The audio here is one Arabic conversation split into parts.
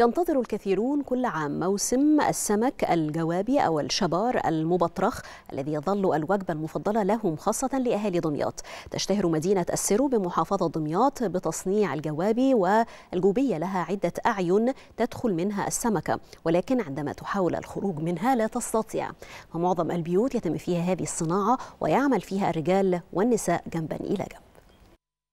ينتظر الكثيرون كل عام موسم السمك الجوابي أو الشبار المبطرخ الذي يظل الوجبة المفضلة لهم خاصة لأهالي دمياط تشتهر مدينة السرو بمحافظة دمياط بتصنيع الجوابي والجوبية لها عدة أعين تدخل منها السمكة ولكن عندما تحاول الخروج منها لا تستطيع ومعظم البيوت يتم فيها هذه الصناعة ويعمل فيها الرجال والنساء جنبا إلى جنب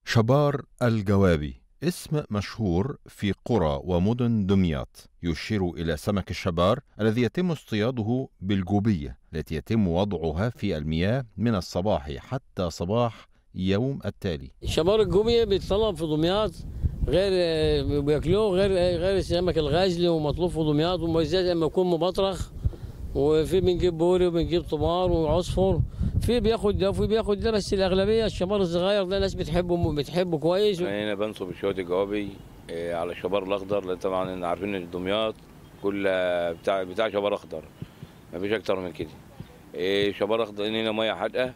شبار الجوابي اسم مشهور في قرى ومدن دمياط يشير إلى سمك الشبار الذي يتم اصطياده بالجوبية التي يتم وضعها في المياه من الصباح حتى صباح يوم التالي شبار الجوبية بيتطلب في دمياط غير بياكلوه غير غير السمك الغازل ومطلوب في دمياط وبالذات لما يكون مبطرخ وفي بنجيب بوري وبنجيب طمار وعصفر في بياخد ده وفي بياخد ده بس الاغلبيه الشبار الصغير ده ناس بتحبه بتحبه كويس انا هنا بنصب الشواد الجوابي آه، على الشبار الاخضر لان طبعا عارفين الدمياط كل آه، بتاع بتاع شبار اخضر ما فيش اكتر من كده آه، شبار اخضر هنا ميه حادقه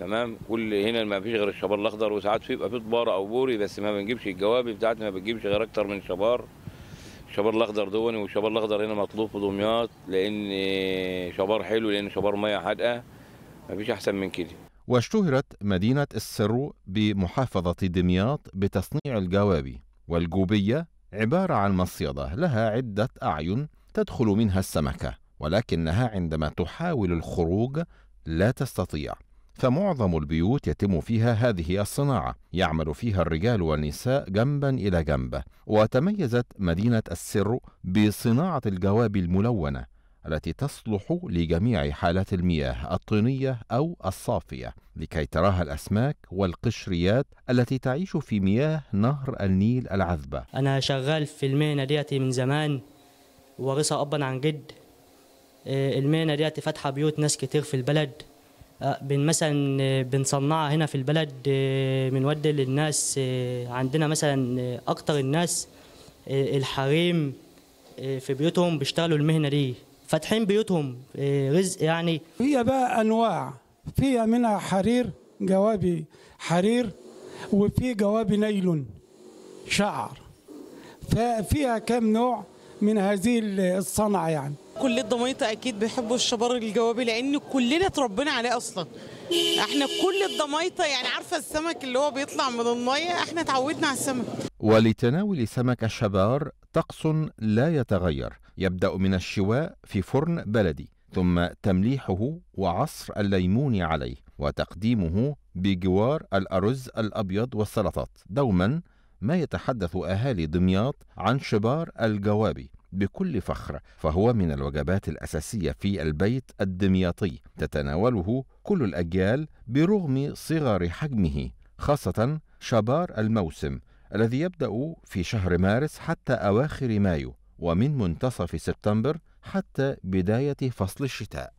تمام كل هنا ما فيش غير الشبار الاخضر وساعات في بيبقى في طبار او بوري بس ما بنجيبش الجوابي بتاعتنا ما بتجيبش غير اكتر من شبار شبر الاخضر دوني والشبار الاخضر هنا مطلوب في دمياط لان شبار حلو لان شبار ميه حادقه مفيش احسن من كده واشتهرت مدينة السرو بمحافظة دمياط بتصنيع الجوابي والجوبية عبارة عن مصيدة لها عدة أعين تدخل منها السمكة ولكنها عندما تحاول الخروج لا تستطيع فمعظم البيوت يتم فيها هذه الصناعة يعمل فيها الرجال والنساء جنبا إلى جنب وتميزت مدينة السر بصناعة الجواب الملونة التي تصلح لجميع حالات المياه الطينية أو الصافية لكي تراها الأسماك والقشريات التي تعيش في مياه نهر النيل العذبة أنا شغال في المهنة ديتي من زمان وارثها أبا عن جد آه، المهنة ديتي فاتحة بيوت ناس كتير في البلد آه، بن مثلا آه، بنصنعها هنا في البلد بنودي آه، للناس عندنا مثلا اكتر الناس الحريم في بيوتهم بيشتغلوا المهنه دي فاتحين بيوتهم رزق يعني هي بقى انواع فيها منها حرير جوابي حرير وفي جوابي نيلون شعر ففيها كم نوع من هذه الصنعه يعني كليه دمياط اكيد بيحبوا الشبار الجوابي لان كلنا اتربينا عليه اصلا احنا كل الضميطة يعني عارفه السمك اللي هو بيطلع من الميه احنا اتعودنا على السمك ولتناول سمك الشبار طقس لا يتغير يبدا من الشواء في فرن بلدي ثم تمليحه وعصر الليمون عليه وتقديمه بجوار الارز الابيض والسلطات دوما ما يتحدث اهالي دمياط عن شبار الجوابي بكل فخر فهو من الوجبات الأساسية في البيت الدمياطي تتناوله كل الأجيال برغم صغر حجمه خاصة شبار الموسم الذي يبدأ في شهر مارس حتى أواخر مايو ومن منتصف سبتمبر حتى بداية فصل الشتاء